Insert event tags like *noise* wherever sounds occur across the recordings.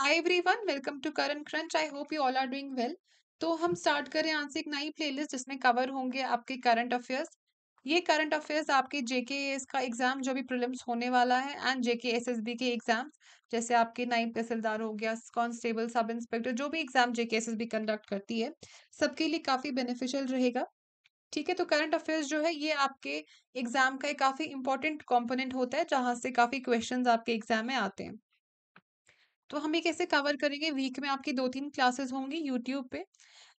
Hi everyone welcome to Current Crunch I hope you all are doing well तो हम start करें आज से एक नई प्लेलिस्ट जिसमें कवर होंगे आपके करंट अफेयर्स ये करंट अफेयर्स आपके जेके का एग्जाम जो भी प्रिलिम्स होने वाला है एंड जेके एसएसबी के एग्जाम्स जैसे आपके नाइब तहसीलदार हो गया कॉन्स्टेबल सब इंस्पेक्टर जो भी एग्जाम जेके बी कंडक्ट करती है सबके लिए काफी बेनिफिशियल रहेगा ठीक है तो करंट अफेयर्स जो है ये आपके एग्जाम का एक काफी इंपॉर्टेंट कॉम्पोनेंट होता है जहाँ से काफी क्वेश्चन आपके एग्जाम में आते हैं तो हम ये कैसे कवर करेंगे वीक में आपकी दो तीन क्लासेस होंगी यूट्यूब पे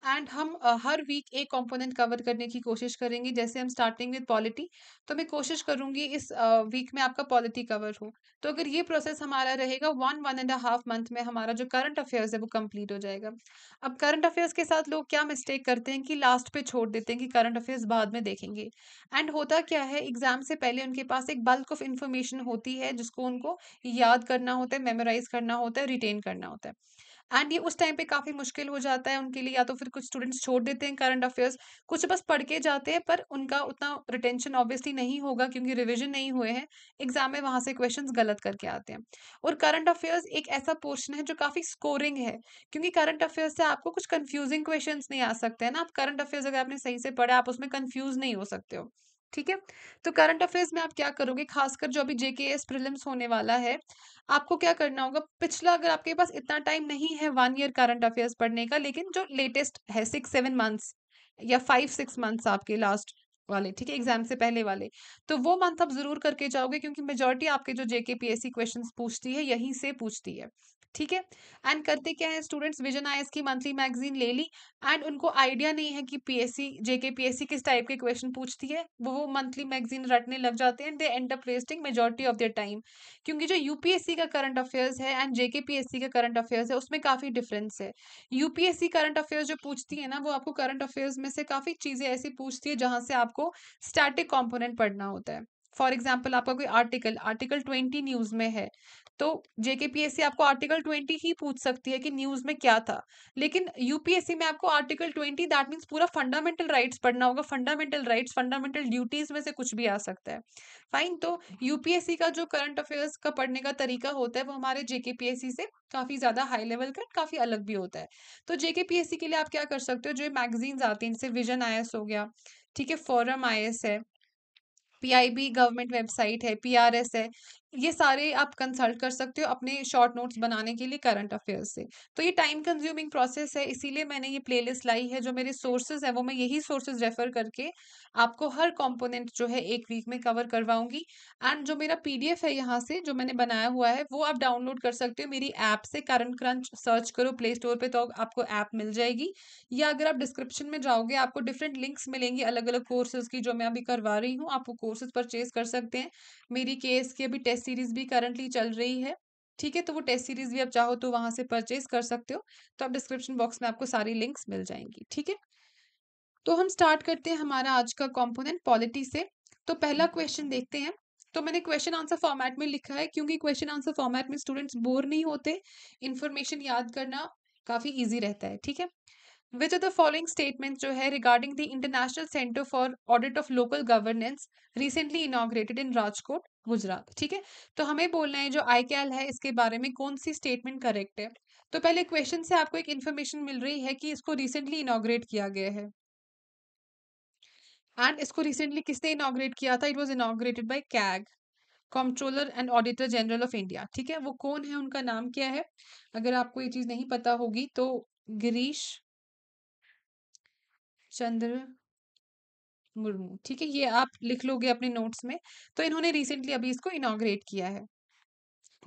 एंड हम हर वीक एक कंपोनेंट कवर करने की कोशिश करेंगे जैसे हम स्टार्टिंग विद पॉलिटी तो मैं कोशिश करूंगी इस वीक में आपका पॉलिटी कवर हो तो अगर ये प्रोसेस हमारा रहेगा one one and half month में हमारा जो करंट अफेयर्स है वो कंप्लीट हो जाएगा अब करंट अफेयर्स के साथ लोग क्या मिस्टेक करते हैं कि लास्ट पे छोड़ देते हैं कि करंट अफेयर्स बाद में देखेंगे एंड होता क्या है एग्जाम से पहले उनके पास एक बल्क ऑफ इन्फॉर्मेशन होती है जिसको उनको याद करना होता है मेमोराइज करना होता है रिटेन करना होता है एंड ये उस टाइम पे काफ़ी मुश्किल हो जाता है उनके लिए या तो फिर कुछ स्टूडेंट्स छोड़ देते हैं करंट अफेयर्स कुछ बस पढ़ के जाते हैं पर उनका उतना रिटेंशन ऑब्वियसली नहीं होगा क्योंकि रिविजन नहीं हुए हैं एग्जाम में वहाँ से क्वेश्चन गलत करके आते हैं और करंट अफेयर्स एक ऐसा पोर्शन है जो काफ़ी स्कोरिंग है क्योंकि करंट अफेयर्स से आपको कुछ कन्फ्यूजिंग क्वेश्चन नहीं आ सकते हैं ना आप करंट अफेयर्स अगर आपने सही से पढ़ा आप उसमें कन्फ्यूज नहीं हो सकते हो ठीक है तो करंट अफेयर्स में आप क्या करोगे खासकर जो अभी जेके एस प्रिलिम्स होने वाला है आपको क्या करना होगा पिछला अगर आपके पास इतना टाइम नहीं है वन ईयर करंट अफेयर्स पढ़ने का लेकिन जो लेटेस्ट है सिक्स सेवन मंथ्स या फाइव सिक्स मंथ्स आपके लास्ट वाले ठीक है एग्जाम से पहले वाले तो वो मंथ आप जरूर करके जाओगे क्योंकि मेजोरिटी आपके जो जेके सी क्वेश्चन पूछती है यहीं से पूछती है ठीक है एंड करते क्या है स्टूडेंट्स विजन आईएस की मंथली मैगजीन ले ली एंड उनको आइडिया नहीं है कि पीएससी जेके पीएससी किस टाइप के क्वेश्चन पूछती है वो वो मंथली मैगजीन रटने लग जाते हैं they end up wasting majority of their time क्योंकि जो यूपीएससी का करंट अफेयर्स है एंड जेके पीएससी का करंट अफेयर्स है उसमें काफ़ी डिफरेंस है यूपीएससी करंट अफेयर्स जो पूछती है ना वो आपको करंट अफेयर्स में से काफ़ी चीज़ें ऐसी पूछती है जहाँ से आपको स्टैटिक कॉम्पोनेंट पढ़ना होता है फॉर एग्जाम्पल आपका कोई आर्टिकल आर्टिकल ट्वेंटी न्यूज में है तो जेके सी आपको आर्टिकल ट्वेंटी ही पूछ सकती है कि न्यूज में क्या था लेकिन यूपीएससी में आपको आर्टिकल ट्वेंटी दैट मीन्स पूरा फंडामेंटल राइट्स पढ़ना होगा फंडामेंटल राइट्स फंडामेंटल ड्यूटीज में से कुछ भी आ सकता है फाइन तो यूपीएससी का जो करंट अफेयर्स का पढ़ने का तरीका होता है वो हमारे सी से काफी ज्यादा हाई लेवल का काफी अलग भी होता है तो सी के लिए आप क्या कर सकते हो जो मैगजीन्स आती हैं जैसे विजन आई हो गया ठीक है फॉरम आई है पीआईबी गवर्नमेंट वेबसाइट है पीआरएस है ये सारे आप कंसल्ट कर सकते हो अपने शॉर्ट नोट्स बनाने के लिए करंट अफेयर्स से तो ये टाइम कंज्यूमिंग प्रोसेस है इसीलिए मैंने ये प्लेलिस्ट लाई है जो मेरे सोर्सेज है वो मैं यही सोर्सेज रेफर करके आपको हर कंपोनेंट जो है एक वीक में कवर करवाऊंगी एंड जो मेरा पीडीएफ है यहाँ से जो मैंने बनाया हुआ है वो आप डाउनलोड कर सकते हो मेरी ऐप से करंट क्रंच सर्च करो प्ले स्टोर पर तो आपको ऐप मिल जाएगी या अगर आप डिस्क्रिप्शन में जाओगे आपको डिफरेंट लिंक्स मिलेंगी अलग अलग कोर्सेज की जो मैं अभी करवा रही हूँ आप वो कोर्सेज परचेज कर सकते हैं मेरी केस की अभी टेस्ट टेस्ट सीरीज भी करंटली चल रही है ठीक है तो वो टेस्ट सीरीज भी आप चाहो तो वहां से परचेज कर सकते हो तो आप डिस्क्रिप्शन बॉक्स में आपको सारी लिंक्स मिल जाएंगी ठीक है तो हम स्टार्ट करते हैं हमारा आज का कॉम्पोनेंट पॉलिटी से तो पहला क्वेश्चन देखते हैं तो मैंने क्वेश्चन आंसर फॉर्मेट में लिखा है क्योंकि क्वेश्चन आंसर फॉर्मेट में स्टूडेंट्स बोर नहीं होते इन्फॉर्मेशन याद करना काफ़ी ईजी रहता है ठीक है which are the following statement जो है regarding the International Centre for Audit of Local Governance recently inaugurated in Rajkot Gujarat ठीक है तो हमें बोलना है जो आई कैल है इसके बारे में कौन सी स्टेटमेंट करेक्ट है तो पहले क्वेश्चन से आपको एक इन्फॉर्मेशन मिल रही है कि इसको रिसेंटली इनाग्रेट किया गया है एंड इसको रिसेंटली किसने इनाग्रेट किया था it was inaugurated by CAG Comptroller and Auditor General of India ठीक है वो कौन है उनका नाम क्या है अगर आपको ये चीज नहीं पता होगी तो गिरीश चंद्र मुर्मू ठीक है ये आप लिख लोगे अपने नोट्स में तो इन्होंने रिसेंटली अभी इसको इनाग्रेट किया है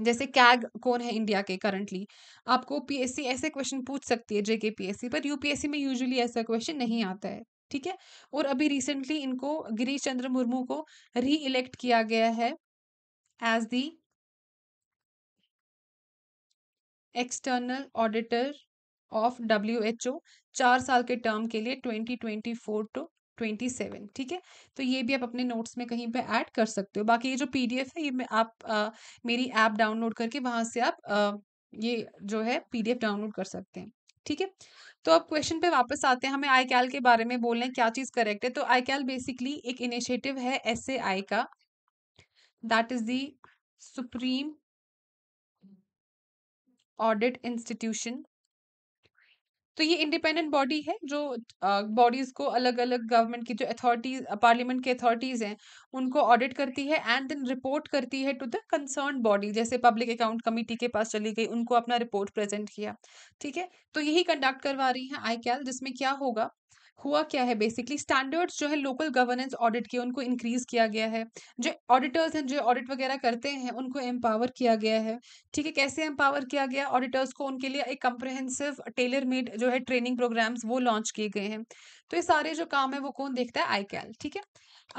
जैसे कैग कौन है इंडिया के करंटली आपको पीएससी ऐसे क्वेश्चन पूछ सकती है जेके पीएससी पर यूपीएससी में यूजुअली ऐसा क्वेश्चन नहीं आता है ठीक है और अभी रिसेंटली इनको गिरीश चंद्र मुर्मू को री इलेक्ट किया गया है as the external auditor of W H O चार साल के टर्म के लिए twenty twenty four to twenty seven ठीक है तो ये भी आप अपने नोट्स में कहीं पे ऐड कर सकते हो बाकी ये जो पीडीएफ है ये आप आ, मेरी ऐप डाउनलोड करके वहां से आप आ, ये जो है पीडीएफ डाउनलोड कर सकते हैं ठीक है तो अब क्वेश्चन पे वापस आते हैं हमें आई कैल के बारे में बोल रहे हैं क्या चीज करेक्ट है तो आई कैल बेसिकली एक इनिशिएटिव है एस ए आई का that is Supreme Audit Institution तो ये इंडिपेंडेंट बॉडी है जो बॉडीज को अलग अलग गवर्नमेंट की जो अथॉरिटीज पार्लियामेंट की अथॉरिटीज हैं उनको ऑडिट करती है एंड देन रिपोर्ट करती है टू द कंसर्न बॉडी जैसे पब्लिक अकाउंट कमेटी के पास चली गई उनको अपना रिपोर्ट प्रेजेंट किया ठीक है तो यही कंडक्ट करवा रही है आई जिसमें क्या होगा हुआ क्या है बेसिकली स्टैंडर्ड्स जो है लोकल गवर्नेंस ऑडिट के उनको इंक्रीज किया गया है जो ऑडिटर्स हैं जो ऑडिट वगैरह करते हैं उनको एम्पावर किया गया है ठीक है कैसे एम्पावर किया गया ऑडिटर्स को उनके लिए एक कम्प्रहेंसिव टेलर मेड जो है ट्रेनिंग प्रोग्राम्स वो लॉन्च किए गए हैं तो ये सारे जो काम है वो कौन देखता है आई कैल ठीक है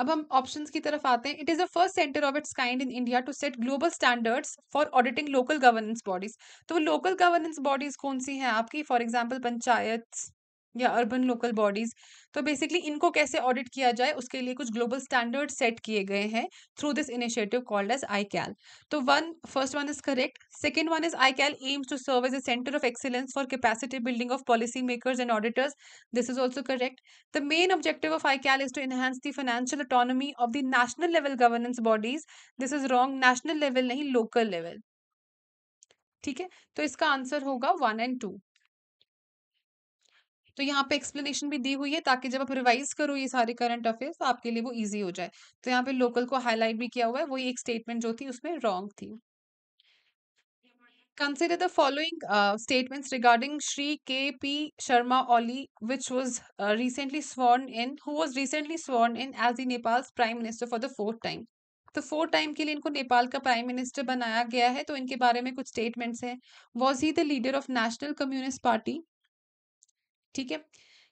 अब हम ऑप्शंस की तरफ आते हैं it is the first centre of its kind in India to set global standards for auditing local governance bodies तो वो लोकल गवर्नेंस बॉडीज कौन सी हैं आपकी फॉर एग्जांपल पंचायत या अर्बन लोकल बॉडीज तो बेसिकली इनको कैसे ऑडिट किया जाए उसके लिए कुछ ग्लोबल स्टैंडर्ड सेट किए गए हैं through this initiative called as I CAL तो one first one is correct second one is I CAL aims to serve as a centre of excellence for capacity building of policy makers and auditors this is also correct the main objective of I CAL is to enhance the financial autonomy of the national level governance bodies this is wrong national level नहीं local level ठीक है तो इसका answer होगा one and to तो यहाँ पे explanation भी दी हुई है ताकि जब आप रिवाइज करो ये सारे करंट अफेयर्स तो आपके लिए वो ईजी हो जाए तो यहाँ पे लोकल को हाईलाइट भी किया हुआ है वही एक स्टेटमेंट जो थी उसमें रॉन्ग थी consider the following uh, regarding Shri K P Sharma Oli which was recently recently in in, who was recently sworn in as the Nepal's Prime Minister for the तो फोर टाइम के लिए इनको नेपाल का प्राइम मिनिस्टर बनाया गया है तो इनके बारे में कुछ स्टेटमेंट्स हैं was he the leader of national communist party ठीक है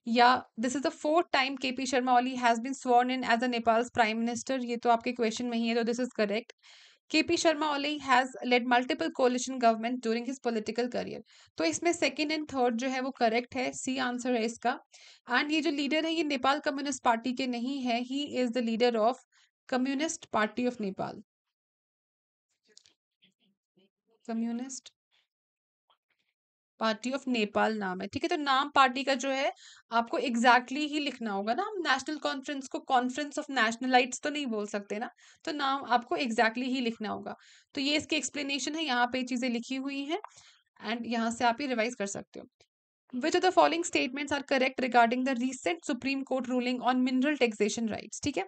या this is the fourth time K P Sharma Oli has been sworn in as a Nepal prime minister ये तो आपके क्वेश्चन में ही है तो this is correct K P Sharma Oli has led multiple coalition government during his political career तो इसमें सेकेंड एंड थर्ड जो है वो करेक्ट है सी आंसर है इसका एंड ये जो लीडर है ये नेपाल कम्युनिस्ट पार्टी के नहीं है he is the leader of communist party of Nepal communist party of Nepal नाम है ठीक है तो नाम पार्टी का जो है आपको एग्जैक्टली exactly ही लिखना होगा ना हम नेशनल कॉन्फ्रेंस को कॉन्फ्रेंस ऑफ नेशनलाइट्स तो नहीं बोल सकते ना तो नाम आपको एग्जैक्टली exactly ही लिखना होगा तो ये इसकी एक्सप्लेनेशन है यहाँ पे चीज़ें लिखी हुई हैं एंड यहाँ से आप ये रिवाइज कर सकते हो which of the following statements are correct regarding the recent supreme court ruling on mineral taxation rights ठीक है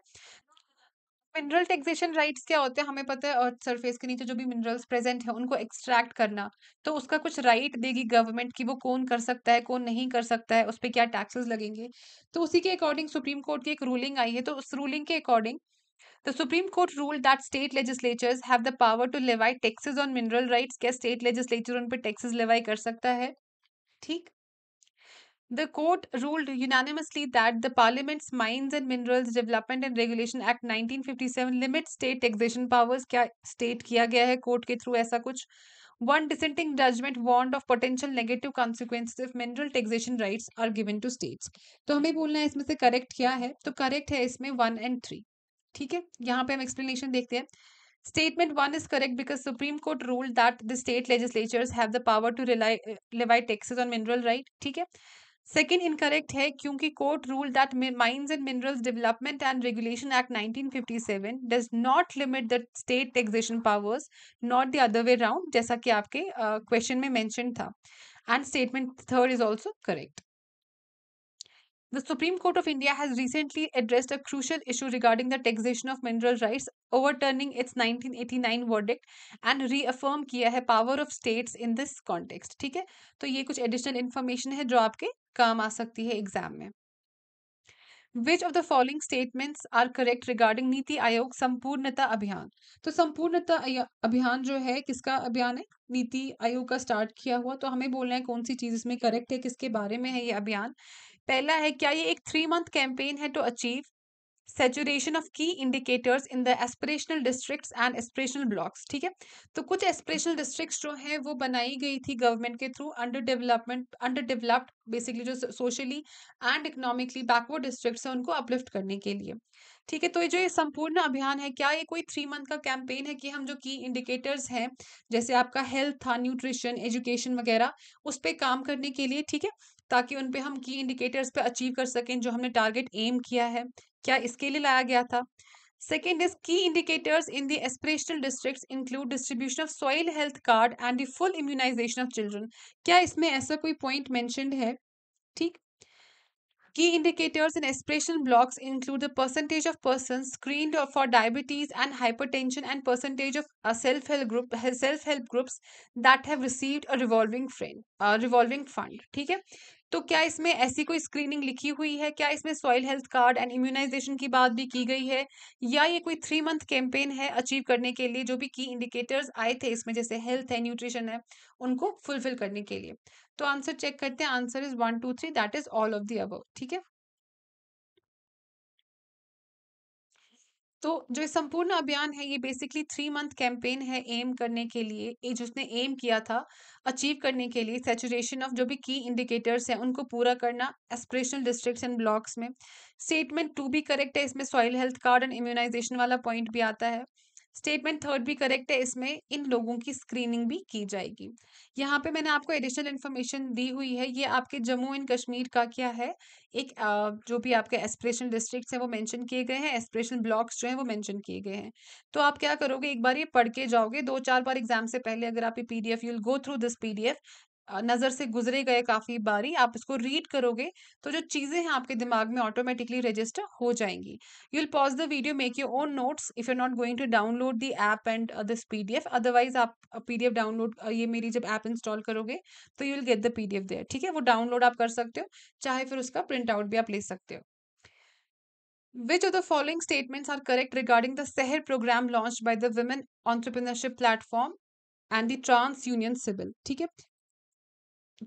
मिनरल टैक्सेशन राइट्स क्या होते हैं हमें पता है अर्थ सरफेस के नीचे जो भी मिनरल्स प्रेजेंट है उनको एक्सट्रैक्ट करना तो उसका कुछ राइट right देगी गवर्नमेंट की वो कौन कर सकता है कौन नहीं कर सकता है उस पर क्या टैक्सेस लगेंगे तो उसी के अकॉर्डिंग सुप्रीम कोर्ट की एक रूलिंग आई है तो उस रूलिंग के according the supreme court rule that state legislatures have the power to levy taxes on mineral right क्या स्टेट लेजिस्लेचर उन पर taxes लेवाई कर सकता है? ठीक The court ruled unanimously that the Parliament's Mines and Minerals Development and Regulation Act 1957 limits state taxation powers क्या state किया गया है court के through ऐसा कुछ one dissenting judgment warned of potential negative consequences if mineral taxation rights are given to states तो हमें बोलना है इसमें से correct क्या है तो correct है इसमें वन and थ्री ठीक है यहाँ पे हम explanation देखते हैं Statement 1 is correct because Supreme Court ruled that the state legislatures have the power to rely, levy taxes on mineral right. ठीक है सेकेंड इनकरेक्ट है क्योंकि court rule that mines and minerals development and regulation act 1957 does not limit the state taxation powers not the other way round जैसा कि आपके question uh, में mention था and statement third is also correct The Supreme Court of India has recently addressed a crucial issue regarding the taxation of mineral rights, overturning its 1989 verdict and reaffirm किया है power of states in this context. ठीक है तो ये कुछ additional information है जो आपके काम आ सकती है exam में Which of the following statements are correct regarding नीति आयोग संपूर्णता अभियान तो संपूर्णता अभियान जो है किसका अभियान है नीति आयोग का स्टार्ट किया हुआ तो हमें बोलना है कौन सी चीज इसमें करेक्ट है किसके बारे में है ये अभियान पहला है क्या ये एक थ्री मंथ कैंपेन है to achieve saturation of key indicators in the aspirational districts and aspirational blocks ठीक है तो कुछ एस्पिरेशनल डिस्ट्रिक्ट्स जो है वो बनाई गई थी गवर्नमेंट के through under development under developed basically जो socially and economically backward districts हैं उनको अपलिफ्ट करने के लिए ठीक है तो ये जो ये संपूर्ण अभियान है क्या ये कोई थ्री मंथ का कैंपेन है कि हम जो की इंडिकेटर्स हैं जैसे आपका हेल्थ था न्यूट्रिशन एजुकेशन वगैरह उस पर काम करने के लिए ठीक है ताकि उन पे हम की इंडिकेटर्स पे अचीव कर सकें जो हमने टारगेट एम किया है क्या इसके लिए लाया गया था second is key indicators in the aspirational district include distribution of soil health card and the full immunisation of children क्या इसमें ऐसा कोई पॉइंट मैंशन है ठीक key indicators in aspiration blocks include the percentage of person screen for diabetes and hypertension and percentage of self help group self help groups that have received a revolving friend revolving fund ठीक है तो क्या इसमें ऐसी कोई screening लिखी हुई है क्या इसमें soil health card and immunisation की बात भी की गई है या ये कोई थ्री मंथ कैंपेन है अचीव करने के लिए जो भी की इंडिकेटर्स आए थे इसमें जैसे हेल्थ है न्यूट्रिशन है उनको फुलफिल करने के लिए तो आंसर चेक करते हैं answer is one two three that is all of the above ठीक है तो जो संपूर्ण अभियान है ये बेसिकली थ्री मंथ कैंपेन है एम करने के लिए ये जिसने एम किया था अचीव करने के लिए सेचुरेशन ऑफ जो भी की इंडिकेटर्स हैं उनको पूरा करना एस्पिरेशनल डिस्ट्रिक्ट एंड ब्लॉक्स में स्टेटमेंट टू भी करेक्ट है इसमें soil health card and immunisation वाला पॉइंट भी आता है स्टेटमेंट थर्ड भी करेक्ट है इसमें इन लोगों की स्क्रीनिंग भी की जाएगी यहाँ पे मैंने आपको एडिशनल इन्फॉर्मेशन दी हुई है ये आपके जम्मू एंड कश्मीर का क्या है एक जो भी आपके एस्पिरेशन डिस्ट्रिक्ट हैं वो मेंशन किए गए हैं एस्पिरेशन ब्लॉक्स जो हैं वो मेंशन किए गए हैं तो आप क्या करोगे एक बार ये पढ़ के जाओगे दो चार बार एग्जाम से पहले अगर आप ये P D F you'll go through this P D F नज़र से गुजरे गए काफ़ी बारी आप इसको रीड करोगे तो जो चीज़ें हैं आपके दिमाग में ऑटोमेटिकली रजिस्टर हो जाएंगी you will pause the video make your own notes if you not going to download the app and this PDF otherwise आप पीडीएफ uh, डाउनलोड uh, ये मेरी जब ऐप इंस्टॉल करोगे तो you will get the PDF there ठीक है वो download आप कर सकते हो चाहे फिर उसका प्रिंट आउट भी आप ले सकते हो Which of the following statements are correct regarding the Seher program launched by the Women Entrepreneurship Platform and the Trans Union Civil? ठीक है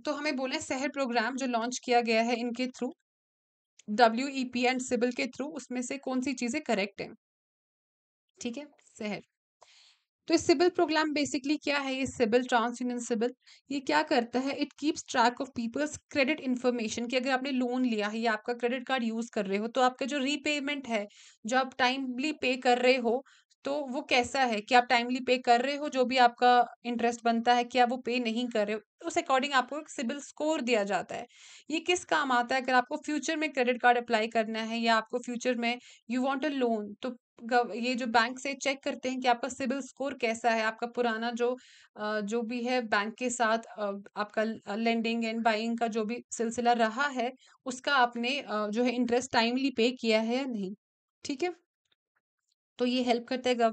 तो हमें बोले सहर प्रोग्राम जो लॉन्च किया गया है इनके through W E P and सिबल के थ्रू उसमें से कौन सी चीज़ें करेक्ट हैं ठीक है सहर तो सिबिल प्रोग्राम बेसिकली क्या है ये सिबिल ट्रांस यूनियन सिबिल ये क्या करता है it keeps track of people's credit information कि अगर आपने लोन लिया है या आपका क्रेडिट कार्ड यूज कर रहे हो तो आपका जो रीपेमेंट है जो आप टाइमली पे कर रहे हो तो वो कैसा है कि आप टाइमली पे कर रहे हो जो भी आपका इंटरेस्ट बनता है कि आप वो पे नहीं कर रहे हो उस अकॉर्डिंग आपको एक सिबिल स्कोर दिया जाता है ये किस काम आता है अगर आपको फ्यूचर में क्रेडिट कार्ड अप्लाई करना है या आपको फ्यूचर में यू वांट अ लोन तो ये जो बैंक से चेक करते हैं कि आपका सिबिल स्कोर कैसा है आपका पुराना जो जो भी है बैंक के साथ आपका लेंडिंग एंड बाइंग का जो भी सिलसिला रहा है उसका आपने जो है इंटरेस्ट टाइमली पे किया है या नहीं ठीक है तो ये हेल्प करता है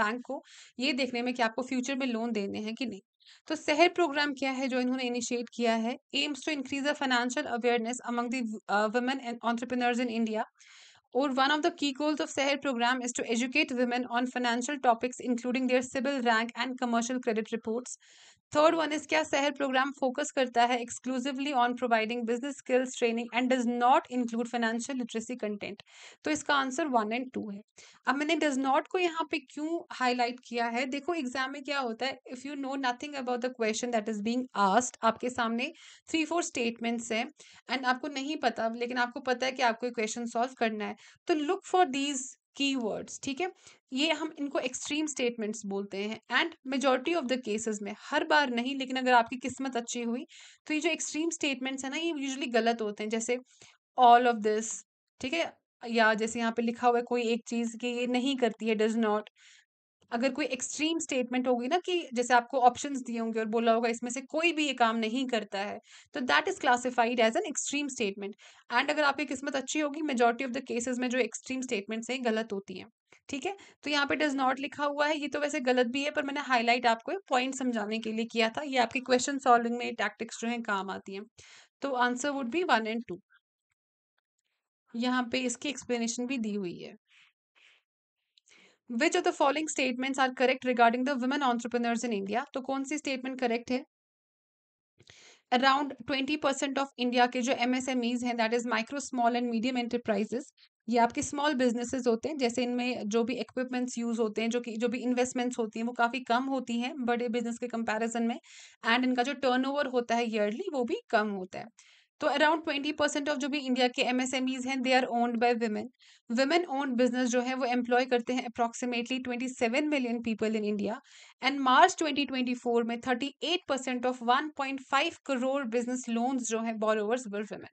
बैंक को ये देखने में कि आपको फ्यूचर में लोन देने हैं कि नहीं तो सहर प्रोग्राम क्या है जो इन्होंने इनिशिएट किया है aims to increase the financial awareness among the women and entrepreneurs in India और one of the key goals of Sahar program is to educate women on financial topics including their CIBIL rank and commercial credit reports third one is क्या Sahar program focus करता है exclusively on providing business skills training and does not include financial literacy content तो इसका answer one and to है अब मैंने does not को यहाँ पे क्यों हाईलाइट किया है देखो एग्जाम में क्या होता है if you know nothing about the question that is being asked आपके सामने थ्री फोर स्टेटमेंट्स हैं एंड आपको नहीं पता लेकिन आपको पता है कि आपको क्वेश्चन सॉल्व करना है तो लुक फॉर दीज कीवर्ड्स ठीक है ये हम इनको एक्सट्रीम स्टेटमेंट्स बोलते हैं and majority of the cases में हर बार नहीं लेकिन अगर आपकी किस्मत अच्छी हुई तो ये जो एक्सट्रीम स्टेटमेंट्स है ना ये यूजली गलत होते हैं जैसे ऑल ऑफ दिस ठीक है या जैसे यहाँ पे लिखा हुआ है कोई एक चीज़ की ये नहीं करती है डज नॉट अगर कोई एक्सट्रीम स्टेटमेंट होगी ना कि जैसे आपको ऑप्शंस दिए होंगे और बोला होगा इसमें से कोई भी ये काम नहीं करता है तो that is classified as an extreme statement and अगर आपकी किस्मत अच्छी होगी मेजोरिटी ऑफ द केसेस में जो एक्सट्रीम स्टेटमेंट्स हैं गलत होती हैं ठीक है तो यहाँ पे डज नॉट लिखा हुआ है ये तो वैसे गलत भी है पर मैंने हाईलाइट आपको पॉइंट समझाने के लिए किया था ये आपकी क्वेश्चन सॉल्विंग में टैक्टिक्स जो है काम आती है तो answer would be one and two यहाँ पे इसकी एक्सप्लेनेशन भी दी हुई है which of the following statements are correct regarding the women entrepreneurs in India तो कौन सी स्टेटमेंट करेक्ट है around twenty percent of India के जो एम एस एम ईज हैं that is micro small and medium enterprises ये आपके small businesses होते हैं जैसे इनमें जो भी इक्विपमेंट्स यूज होते हैं जो कि जो भी इन्वेस्टमेंट्स होती हैं वो काफ़ी कम होती हैं बड़े बिजनेस के कंपैरिजन में एंड इनका जो टर्नओवर होता है ईयरली वो भी कम होता है तो अराउंड ट्वेंटी परसेंट ऑफ जो भी इंडिया के एम एस एम ईज हैं they are owned by women women owned business जो है वो एम्प्लॉय करते हैं approximately twenty seven million people in India and March twenty twenty four में thirty eight percent of one point five crore business loans जो है borrowers वर women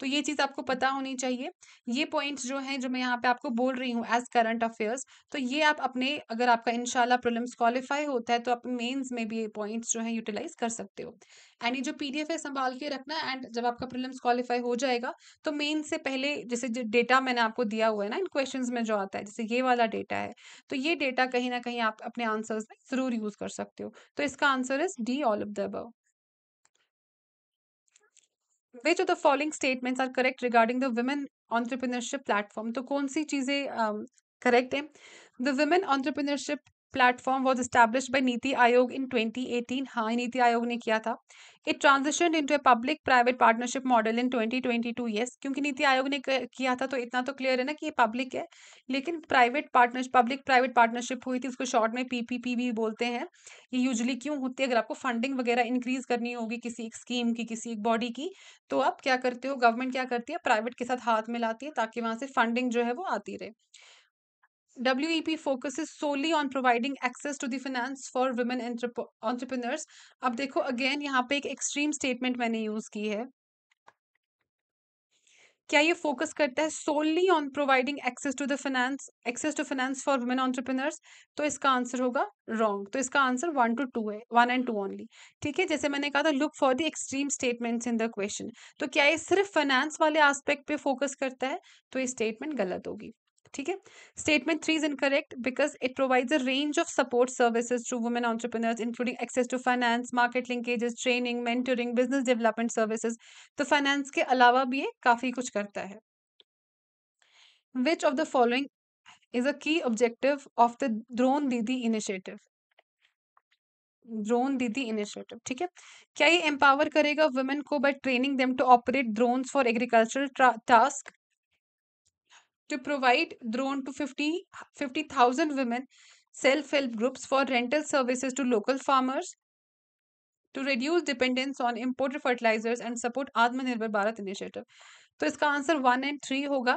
तो ये चीज़ आपको पता होनी चाहिए ये पॉइंट्स जो हैं जो मैं यहाँ पे आपको बोल रही हूँ एज करंट अफेयर्स तो ये आप अपने अगर आपका इनशाला प्रोलम्स क्वालिफाई होता है तो आप मेन्स में भी ये पॉइंट्स जो है यूटिलाइज कर सकते हो एंड ये जो पीडीएफ है संभाल के रखना एंड जब आपका प्रीलिम्स क्वालिफाई हो जाएगा तो मेन से पहले जैसे जो डेटा मैंने आपको दिया हुआ है ना इन क्वेश्चन में जो आता है जैसे ये वाला डेटा है तो ये डेटा कहीं ना कहीं आप अपने आंसर्स में जरूर यूज कर सकते हो तो इसका answer is D all of the अब which of the following statements are correct regarding the women entrepreneurship platform तो कौन सी चीजें करेक्ट um, है the women entrepreneurship was was by NITI Aayog in twenty eighteen हाँ नीति आयोग ने किया था it transition to a public private partnership model in twenty twenty two years क्योंकि नीति आयोग ने किया था तो इतना तो क्लियर है ना कि ये पब्लिक है लेकिन private partner public private partnership हुई थी उसको शॉर्ट में पीपीपी भी बोलते हैं ये यूजली क्यों होती है अगर आपको फंडिंग वगैरह इंक्रीज करनी होगी किसी एक स्कीम की किसी एक बॉडी की तो आप क्या करते हो गवर्नमेंट क्या करती है प्राइवेट के साथ हाथ मिलाती है ताकि वहाँ से फंडिंग जो है वो आती रहे WEP focuses solely on providing access to the finance for women entrepreneurs. अब देखो अगेन यहाँ पे एक एक्सट्रीम स्टेटमेंट मैंने यूज की है क्या ये फोकस करता है solely on providing access to the finance access to finance for women entrepreneurs तो इसका आंसर होगा रॉन्ग तो इसका आंसर वन टू टू है वन एंड टू ओनली ठीक है जैसे मैंने कहा था look for the extreme statements in the question तो क्या ये सिर्फ फाइनेंस वाले आस्पेक्ट पे फोकस करता है तो ये स्टेटमेंट गलत होगी ठीक है statement three is incorrect because it provides a range of support services to women entrepreneurs including access to finance market linkages training mentoring business development services तो फाइनेंस के अलावा भी ये काफ़ी कुछ करता है which of the following is a key objective of the drone Didi initiative drone Didi initiative ठीक है क्या ये एम्पावर करेगा वुमेन को by training them to operate drones for agricultural task to provide drone to 50 women self-help groups for rental services to local farmers to reduce dependence on imported fertilizers and support Atmanirbhar Bharat initiative. तो इसका answer one and three होगा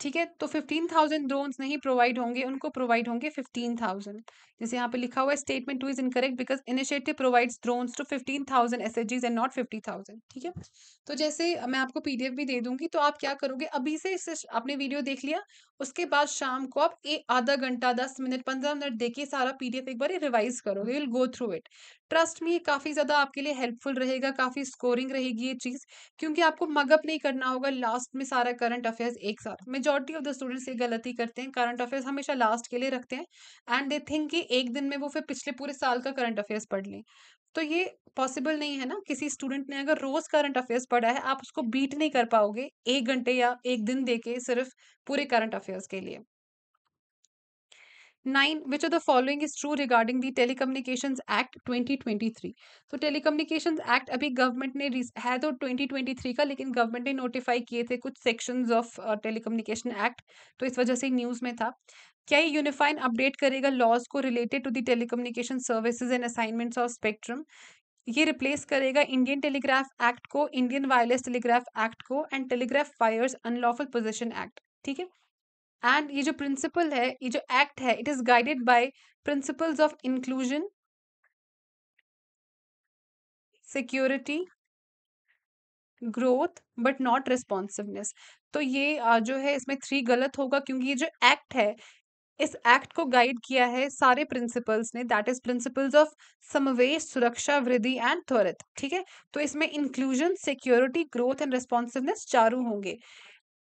ठीक है तो fifteen thousand drones नहीं provide होंगे उनको provide होंगे फिफ्टीन थाउजेंड जैसे यहाँ पे लिखा हुआ है statement two is incorrect because initiative provides drones to fifteen thousand S H and not fifty thousand ठीक है तो जैसे मैं आपको पीडीएफ भी दे दूंगी तो आप क्या करोगे अभी से आपने वीडियो देख लिया उसके बाद शाम को आप एक आधा घंटा दस मिनट पंद्रह मिनट देखिए सारा पीडीएफ एक बार रिवाइज करोगे will go through it trust में काफ़ी ज़्यादा आपके लिए हेल्पफुल रहेगा काफ़ी स्कोरिंग रहेगी ये चीज़ क्योंकि आपको मगअप नहीं करना होगा लास्ट में सारा करंट अफेयर्स एक साथ मेजोरिटी ऑफ द स्टूडेंट्स ये गलती करते हैं करंट अफेयर्स हमेशा लास्ट के लिए रखते हैं एंड दे थिंक कि एक दिन में वो फिर पिछले पूरे साल का करंट अफेयर्स पढ़ लें तो ये पॉसिबल नहीं है ना किसी स्टूडेंट ने अगर रोज करंट अफेयर्स पढ़ा है आप उसको बीट नहीं कर पाओगे एक घंटे या एक दिन दे सिर्फ पूरे करंट अफेयर्स के लिए nine which are the following is true regarding the telecommunication act twenty twenty three तो टेलीकम्युनिकेशन एक्ट अभी गवर्नमेंट ने है तो ट्वेंटी ट्वेंटी थ्री का लेकिन गवर्नमेंट ने नोटिफाई किए थे कुछ सेक्शन ऑफ टेलीकम्युनिकेशन एक्ट तो इस वजह से न्यूज में था क्या ये यूनिफाइन अपडेट करेगा लॉज को related to the telecommunication services and assignments of spectrum ये रिप्लेस करेगा इंडियन टेलीग्राफ एक्ट को इंडियन वायरलेस टेलीग्राफ एक्ट को and telegraph wires unlawful position act ठीक है एंड ये जो प्रिंसिपल है ये जो एक्ट है it is guided by principles of inclusion security growth but not responsiveness तो ये जो है इसमें थ्री गलत होगा क्योंकि ये जो एक्ट है इस एक्ट को गाइड किया है सारे प्रिंसिपल्स ने दैट इज प्रिंसिपल्स ऑफ समवेश सुरक्षा वृद्धि एंड त्वरित ठीक है तो इसमें inclusion security growth and responsiveness चारों होंगे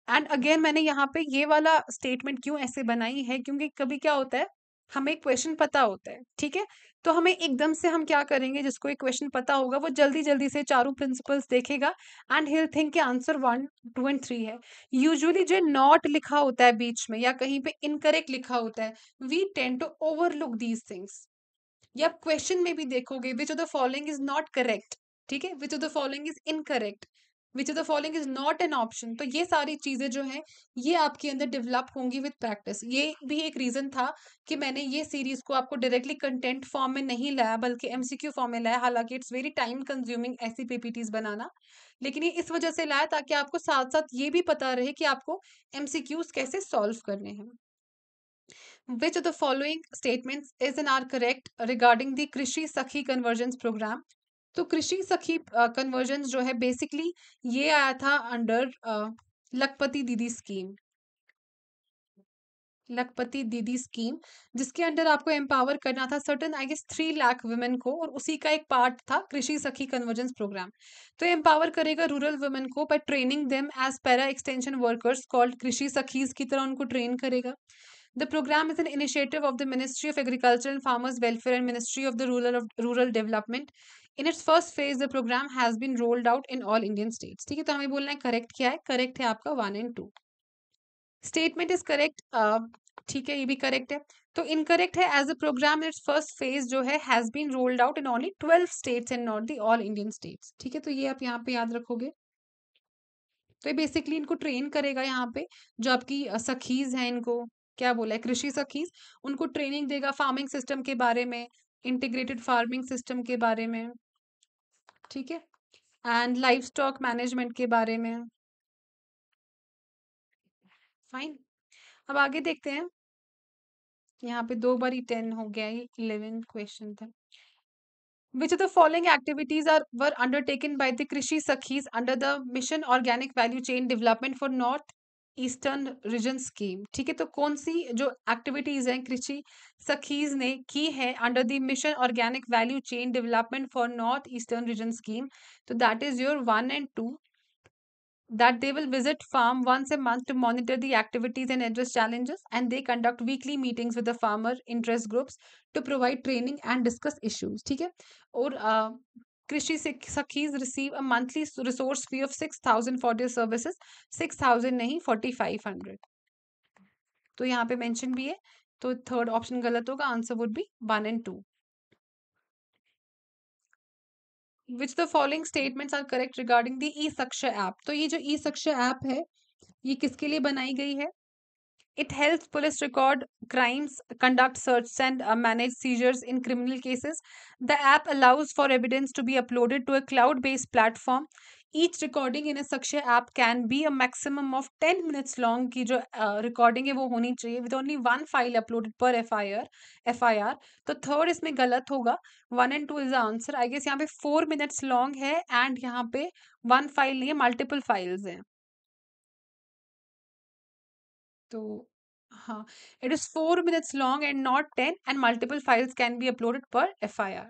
एंड अगेन मैंने यहाँ पे ये वाला स्टेटमेंट क्यों ऐसे बनाई है क्योंकि कभी क्या होता है हमें क्वेश्चन पता होता है ठीक है तो हमें एकदम से हम क्या करेंगे जिसको एक क्वेश्चन पता होगा वो जल्दी जल्दी से चारों प्रिंसिपल्स देखेगा एंड हिल थिंक के answer one two and three है यूजुअली जो नॉट लिखा होता है बीच में या कहीं पे इनकरेक्ट लिखा होता है we tend to overlook these things या आप क्वेश्चन में भी देखोगे which of the following is not correct ठीक है which of the following is incorrect which is the following is not an option तो ये सारी चीज़ें जो है ये आपके अंदर डेवलप होंगी विद प्रैक्टिस ये भी एक रीज़न था कि मैंने ये सीरीज़ को आपको डायरेक्टली कंटेंट फॉर्म में नहीं लाया बल्कि एमसीक्यू फॉर्म में लाया हालांकि इट्स वेरी टाइम कंज्यूमिंग ऐसी पीपीटीज बनाना लेकिन ये इस वजह से लाया ताकि आपको साथ साथ ये भी पता रहे कि आपको एम कैसे सॉल्व करने हैं which the following statement is an are correct regarding the Krishi Sakhi convergence program तो कृषि सखी कन्वर्जन जो है बेसिकली ये आया था अंडर लखपति दीदी स्कीम लखपति दीदी स्कीम जिसके अंडर आपको एम्पावर करना था certain I guess three lakh women को और उसी का एक पार्ट था कृषि सखी कन्वर्जेंस प्रोग्राम तो एम्पावर करेगा रूरल वुमेन को by training them as para extension workers called Krishi Sakhis की तरह उनको ट्रेन करेगा The program is an initiative of the Ministry of Agriculture and Farmers Welfare and Ministry of the Rural of Rural Development. In its first phase the program has been rolled out in all Indian states ठीक है तो हमें बोलना है correct क्या है correct है आपका one and two statement is correct ठीक है ये भी करेक्ट है तो इनकरेक्ट है as a program its first phase जो है has been rolled out in only twelve states and not the all Indian states ठीक है तो ये आप यहाँ पे याद रखोगे तो ये बेसिकली इनको ट्रेन करेगा यहाँ पे जो आपकी uh, सखीज हैं इनको क्या बोला है कृषि सखीज उनको ट्रेनिंग देगा फार्मिंग सिस्टम के बारे में इंटीग्रेटेड फार्मिंग सिस्टम के बारे में ठीक है एंड लाइफ स्टॉक मैनेजमेंट के बारे में फाइन अब आगे देखते हैं यहाँ पे दो बारी टेन हो गया ये इलेवन क्वेश्चन था which of the following activities are were undertaken by the krishi sakhis under the mission organic value chain development for north eastern region scheme ठीक है तो कौन सी जो एक्टिविटीज हैं कृषि सखीज ने की है under the mission organic value chain development for north eastern region scheme तो that is your one and two that they will visit farm once a month to monitor the activities and address challenges and they conduct weekly meetings with the farmer interest groups to provide training and discuss issues ठीक है और Krishi Sakhis receive a monthly resource fee of 6000 for their six thousand नहीं forty five hundred तो यहाँ पे mention भी है तो थर्ड ऑप्शन गलत होगा answer would be one and two which the following statements are correct regarding the e Sakshya app तो ये जो ई सक्ष ऐप है ये किसके लिए बनाई गई है It helps police record crimes, conduct searches, and uh, manage seizures in criminal cases. The app allows for evidence to be uploaded to a cloud based platform. Each recording in a Sakshya app can be a maximum of 10 minutes long. की जो recording है वो होनी चाहिए with only one file uploaded per F I R F I R तो third इसमें गलत होगा one and two is the answer I guess यहाँ पे फोर मिनट्स लॉन्ग है एंड यहाँ पे वन फाइल नहीं है मल्टीपल फाइल्स हैं तो हाँ it is four minutes long and not ten and multiple files can be uploaded per F I R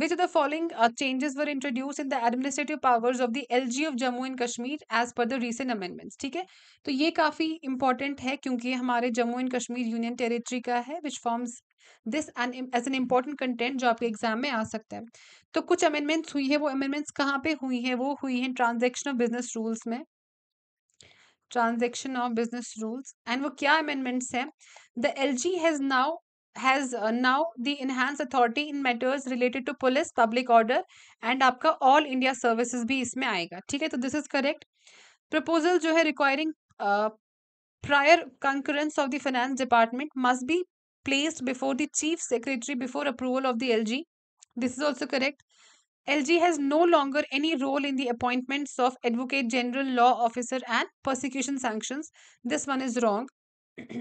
which the following changes were introduced in the administrative powers of the L G of Jammu and Kashmir as per the the amendments uh, ठीक है तो ये काफ़ी important है क्योंकि हमारे Jammu and Kashmir union territory का है which forms this and as an important content जो आपके एग्जाम में आ सकता है तो कुछ अमेंडमेंट्स हुई है वो अमेंडमेंट्स कहाँ पे हुई हैं वो हुई हैं ट्रांजेक्शन ऑफ बिजनेस रूल्स में transaction of business rules and वो क्या अमेंडमेंट्स हैं the L G has now has now the enhanced authority in matters related to police public order and आपका ऑल इंडिया सर्विसेज भी इसमें आएगा ठीक है तो दिस इज करेक्ट प्रपोजल जो है requiring prior concurrence of the finance department must be placed before the chief secretary before approval of the L G this is also correct LG has no longer any role in the appointments of Advocate General, Law Officer and Persecution Sanctions. This one is wrong. *clears throat*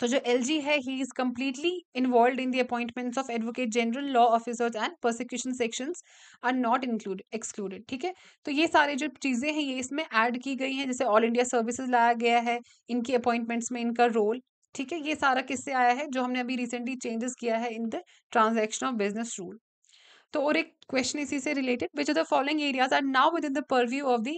तो जो L G है he is completely involved in the appointments of advocate general law officers and prosecution sections are not include excluded ठीक है तो ये सारे जो चीज़ें हैं ये इसमें ऐड की गई हैं जैसे ऑल इंडिया सर्विसेज लाया गया है इनकी अपॉइंटमेंट्स में इनका रोल ठीक है ये सारा किससे आया है जो हमने अभी रिसेंटली चेंजेस किया है in the transaction of business rule तो और एक क्वेश्चन इसी से related which are the following areas are now within the purview of the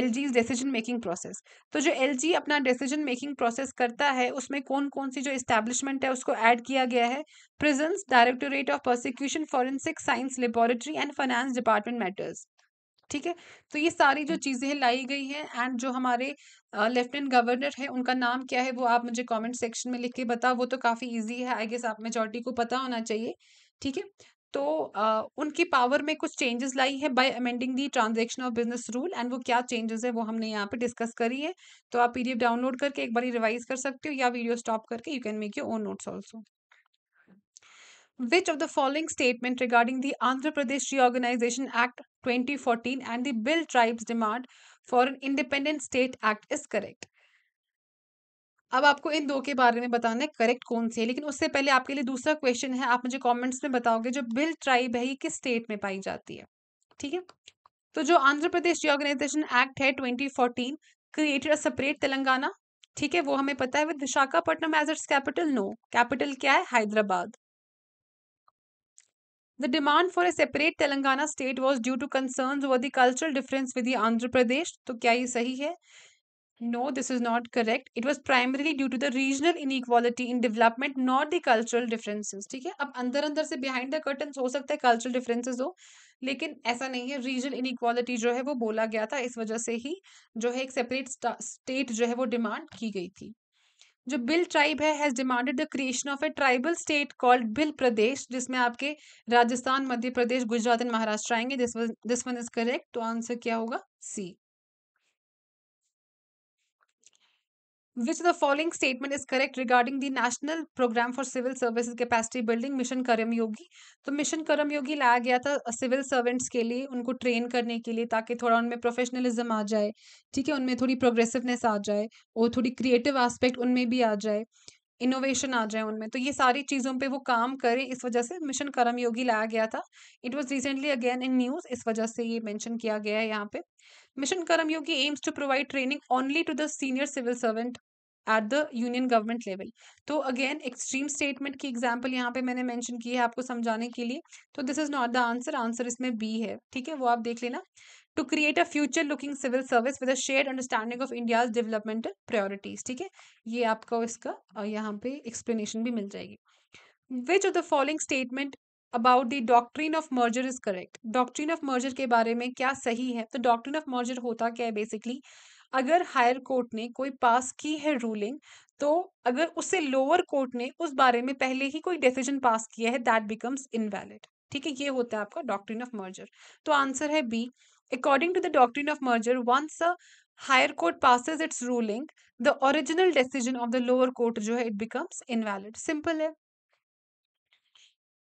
L G decision making process तो जो एल जी अपना डिसीजन मेकिंग प्रोसेस करता है उसमें कौन कौन सी जो इस्टेब्लिशमेंट है उसको ऐड किया गया है prisons directorate of prosecution forensic science laboratory and finance department matters ठीक है तो ये सारी जो हम्म। चीज़ें लाई गई हैं एंड जो हमारे लेफ्टिनेंट गवर्नर है उनका नाम क्या है वो आप मुझे कमेंट सेक्शन में लिख के बताओ वो तो काफ़ी इजी है आई गेस आप मेजोरिटी को पता होना चाहिए ठीक है तो uh, उनकी पावर में कुछ चेंजेस लाई है by amending the transaction of business rule and वो क्या चेंजेस है वो हमने यहाँ पे डिस्कस करी है तो आप पीडीएफ डाउनलोड करके एक बार रिवाइज कर सकते हो या वीडियो स्टॉप करके you can make your own notes also which of the following statement regarding the Andhra Pradesh reorganisation act twenty fourteen and the Bhil tribes demand for an independent state act is correct अब आपको इन दो के बारे में बताना है correct कौन सी है लेकिन उससे पहले आपके लिए दूसरा क्वेश्चन है आप मुझे कमेंट्स में बताओगे जो बिल ट्राइब है ये किस स्टेट में पाई जाती है ठीक है तो जो आंध्र प्रदेश रिओर्गेनाइजेशन एक्ट है 2014 क्रिएटेड अ सेपरेट तेलंगाना ठीक है वो हमें पता है with Visakhapatnam as its capital no capital क्या है Hyderabad the demand for a separate Telangana state was due to concern over the cultural difference with the तो क्या ये सही है No, this is not correct. It was primarily due to the regional inequality in development, not the cultural differences. ठीक है अब अंदर अंदर से बिहाइंड द कर्टन हो सकता है कल्चरल डिफरेंसेस हो लेकिन ऐसा नहीं है रीजनल इनक्वालिटी जो है वो बोला गया था इस वजह से ही जो है एक सेपरेट स्टेट जो है वो डिमांड की गई थी जो बिल ट्राइब है has demanded the creation of a tribal state called Bhil Pradesh जिसमें आपके राजस्थान मध्य प्रदेश गुजरात एंड महाराष्ट्र आएंगे दिस वन इज करेक्ट तो आंसर क्या होगा C which the following statement is correct regarding the national programme for civil service capacity building mission Karma Yogi तो mission Karma योगी लाया गया था सिविल सर्वेंट्स के लिए उनको ट्रेन करने के लिए ताकि थोड़ा उनमें प्रोफेशनलिज्म आ जाए ठीक है उनमें थोड़ी प्रोग्रेसिवनेस आ जाए और थोड़ी क्रिएटिव आस्पेक्ट उनमें भी आ जाए इनोवेशन आ जाए उनमें तो ये सारी चीज़ों पे वो काम करें इस वजह से मिशन कर्म योगी लाया गया था it was recently again in news इस वजह से ये मेंशन किया गया है यहाँ पे mission Karma Yogi aims to provide training only to the senior civil servant at the union government level तो अगेन एक्सट्रीम स्टेटमेंट की एग्जाम्पल यहाँ पे मैंने मैंशन की है आपको समझाने के लिए तो this is not the answer answer इसमें बी है ठीक है वो आप देख लेना to create a future looking civil service with a share understanding of India's developmental priorities ठीक है ये आपको इसका यहाँ पे एक्सप्लेनेशन भी मिल जाएगी which of the following statement about the doctrine of merger is correct doctrine of merger के बारे में क्या सही है तो डॉक्ट्रीन ऑफ मर्जर होता क्या है बेसिकली अगर हायर कोर्ट ने कोई पास की है रूलिंग तो अगर उससे लोअर कोर्ट ने उस बारे में पहले ही कोई डिसीजन पास किया है दैट बिकम्स इनवैलिड ठीक है ये होता है आपका डॉक्ट्रिन ऑफ मर्जर तो आंसर है B According to the doctrine of merger, once a higher court passes its ruling, the original decision of the lower court जो है it becomes invalid. Simple है.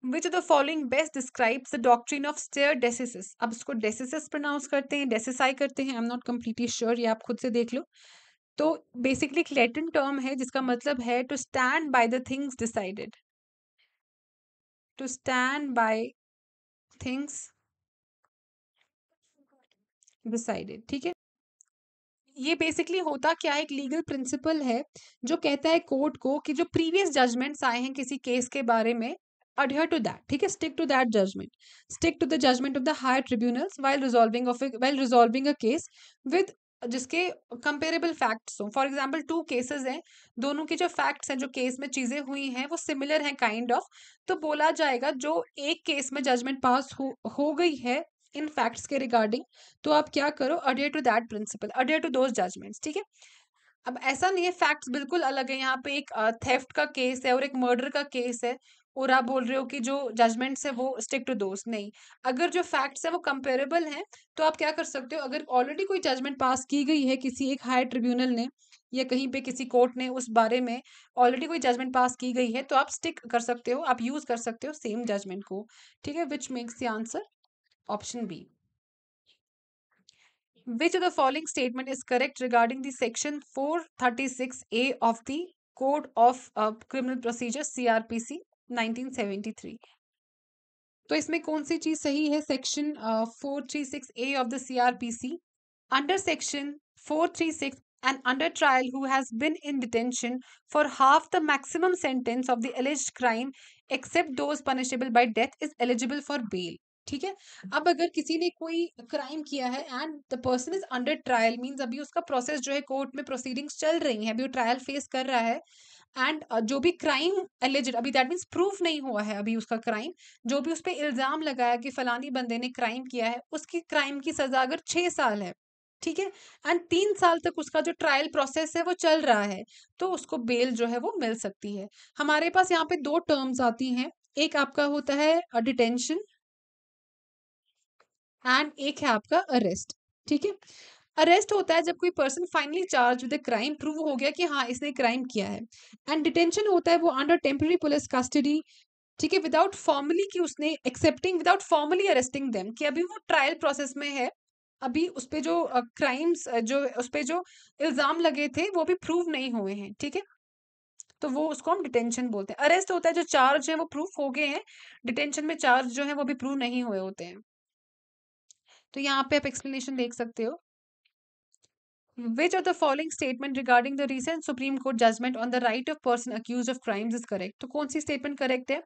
Which of the following best describes the doctrine of stare decisis? अब इसको decisis pronounce करते हैं decisi करते हैं I'm not completely sure ये आप खुद से देख लो तो बेसिकली एक लेटिन टर्म है जिसका मतलब है to stand by the things decided to stand by things decided ठीक है ये बेसिकली होता क्या एक लीगल प्रिंसिपल है जो कहता है कोर्ट को कि जो प्रीवियस जजमेंट्स आए हैं किसी केस के बारे में अडियर टू दैट ठीक है stick to that judgement stick to the judgement of the higher tribunals while resolving of well while a case with जिसके कंपेरेबल फैक्ट्स हों फॉर एग्जाम्पल टू केसेस हैं दोनों के जो फैक्ट्स हैं जो केस में चीज़ें हुई हैं वो सिमिलर हैं काइंड ऑफ तो बोला जाएगा जो एक केस में जजमेंट पास हो हो गई है इन फैक्ट्स के रिगार्डिंग तो आप क्या करो adhere to that principle adhere to those judgements ठीक है अब ऐसा नहीं है फैक्ट्स बिल्कुल अलग है यहाँ पे एक थेफ्ट का केस है और एक मर्डर का केस है और आप बोल रहे हो कि जो जजमेंट्स है वो स्टिक टू दोस्त नहीं अगर जो फैक्ट्स है वो कंपेरेबल हैं तो आप क्या कर सकते हो अगर ऑलरेडी कोई जजमेंट पास की गई है किसी एक हाई ट्रिब्यूनल ने या कहीं पे किसी कोर्ट ने उस बारे में ऑलरेडी कोई जजमेंट पास की गई है तो आप स्टिक कर सकते हो आप यूज कर सकते हो सेम जजमेंट को ठीक है which makes the answer Option B. Which of the following statement is correct regarding the section 436A of the Code of uh, Criminal Procedure CRPC 1973? So, इसमें कौन सी चीज सही है Section uh, Four Thirty Six A of the CrPC. Under Section Four Thirty Six, an under trial who has been in detention for half the maximum sentence of the alleged crime except those punishable by death is eligible for bail ठीक है अब अगर किसी ने कोई crime किया है and the person is under trial means अभी उसका प्रोसेस जो है कोर्ट में प्रोसीडिंग्स चल रही हैं अभी वो ट्रायल फेस कर रहा है एंड जो भी क्राइम एलिजेड अभी दैट मीन्स प्रूफ नहीं हुआ है अभी उसका क्राइम जो भी उस पर इल्ज़ाम लगाया कि फलानी बंदे ने क्राइम किया है उसकी क्राइम की सज़ा अगर छः साल है ठीक है एंड तीन साल तक उसका जो ट्रायल प्रोसेस है वो चल रहा है तो उसको बेल जो है वो मिल सकती है हमारे पास यहाँ पे दो टर्म्स आती हैं एक आपका होता है डिटेंशन एंड एक है आपका अरेस्ट ठीक है अरेस्ट होता है जब कोई person finally charge with crime prove हो गया कि हाँ इसने क्राइम किया है एंड डिटेंशन होता है वो अंडर टेम्पररी पुलिस कस्टडी ठीक है विदाउट फॉर्मली कि उसने accepting without formally arresting them कि अभी वो ट्रायल प्रोसेस में है अभी उस पर जो क्राइम्स uh, uh, जो उस पर जो इल्ज़ाम लगे थे वो भी प्रूव नहीं हुए हैं ठीक है तो वो उसको हम डिटेंशन बोलते हैं अरेस्ट होता है जो चार्ज है वो प्रूफ हो गए हैं डिटेंशन में चार्ज जो है वो भी प्रूव नहीं हुए होते हैं तो यहाँ पे आप एक्सप्लेनेशन देख सकते हो which are the following statement regarding the recent supreme Court judgement on the right of person accused of crimes is correct तो कौन सी स्टेटमेंट करेक्ट है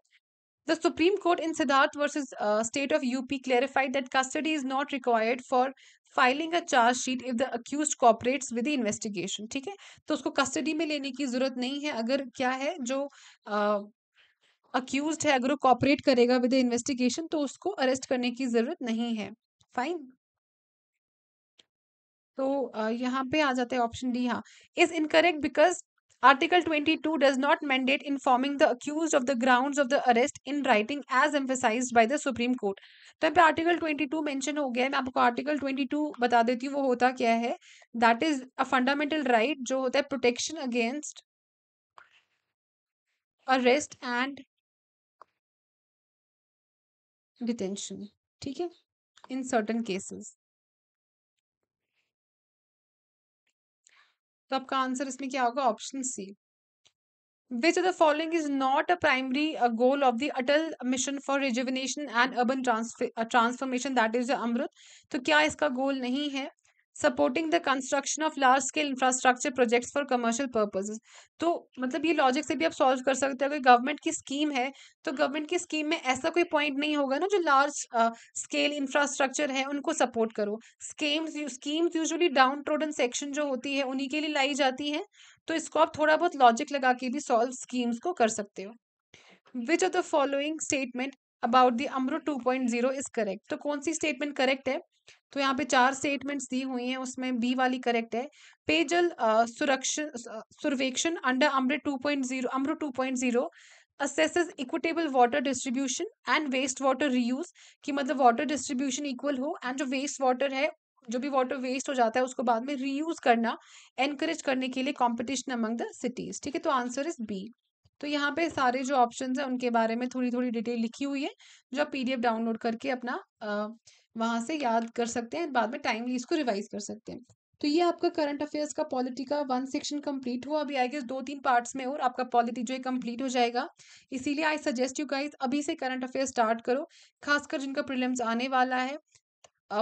the supreme Court in Siddharth versus state of UP clarified that custody is not required for filing a charge sheet if the accused cooperates with the investigation ठीक है तो उसको custody में लेने की जरूरत नहीं है अगर क्या है जो अक्यूज uh, है अगर वो कॉपरेट करेगा विद द इन्वेस्टिगेशन तो उसको अरेस्ट करने की जरूरत नहीं है फाइन तो यहाँ पे आ जाते हैं ऑप्शन डी हाँ is incorrect because article Article 22 does not mandate informing the accused of the ground of the arrest in writing as emphasise by the supreme Court तो यहाँ पे आर्टिकल ट्वेंटी टू मैंशन हो गया है मैं आपको article twenty two बता देती हूँ वो होता क्या है that is a fundamental right जो होता है protection against arrest and detention ठीक है in certain cases. तो आपका आंसर इसमें क्या होगा option C which the following is not a primary goal of the Atal mission for rejuvenation and urban transformation that is AMRUT तो क्या इसका गोल नहीं है supporting the construction of large scale infrastructure projects for commercial purposes तो मतलब ये logic से भी आप सॉल्व कर सकते हो अगर गवर्नमेंट की स्कीम है तो गवर्नमेंट की स्कीम में ऐसा कोई पॉइंट नहीं होगा ना जो लार्ज स्केल इंफ्रास्ट्रक्चर है उनको सपोर्ट करो schemes schemes usually downtrodden section जो होती है उन्हीं के लिए लाई जाती है तो इसको आप थोड़ा बहुत लॉजिक लगा के भी सॉल्व स्कीम्स को कर सकते हो which of the following statement about the AMRUT two point zero is correct तो कौन सी स्टेटमेंट करेक्ट है तो यहाँ पे चार स्टेटमेंट्स दी हुई हैं उसमें बी वाली करेक्ट है Peyjal Suraksha Sarvekshan under AMRUT 2.0 AMRUT zero assesses equitable water distribution and waste water reuse कि मतलब वाटर डिस्ट्रीब्यूशन इक्वल हो एंड जो वेस्ट वाटर है जो भी वाटर वेस्ट हो जाता है उसको बाद में रीयूज करना एनकरेज करने के लिए कॉम्पिटिशन अमंग द सिटीज ठीक है तो आंसर इज बी तो यहाँ पे सारे जो ऑप्शन है उनके बारे में थोड़ी थोड़ी डिटेल लिखी हुई है जो आप पीडीएफ डाउनलोड करके अपना वहाँ से याद कर सकते हैं बाद में टाइमली इसको रिवाइज कर सकते हैं तो ये आपका करंट अफेयर्स का पॉलिटी का वन सेक्शन कंप्लीट हुआ अभी आई गेस दो तीन पार्ट्स में और आपका पॉलिटी जो है कंप्लीट हो जाएगा इसीलिए आई सजेस्ट यू गाइस अभी से करंट अफेयर्स स्टार्ट करो खासकर जिनका प्रीलिम्स आने वाला है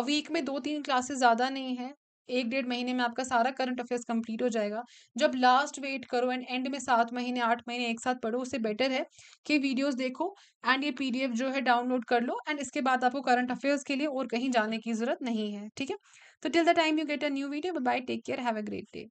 वीक में दो तीन क्लासेस ज़्यादा नहीं है एक डेढ़ महीने में आपका सारा करंट अफेयर्स कंप्लीट हो जाएगा जब लास्ट वेट करो एंड एंड में सात महीने आठ महीने एक साथ पढ़ो उससे बेटर है कि वीडियोस देखो एंड ये पीडीएफ जो है डाउनलोड कर लो एंड इसके बाद आपको करंट अफेयर्स के लिए और कहीं जाने की जरूरत नहीं है ठीक है तो till the time you get a new video bye take care have a great day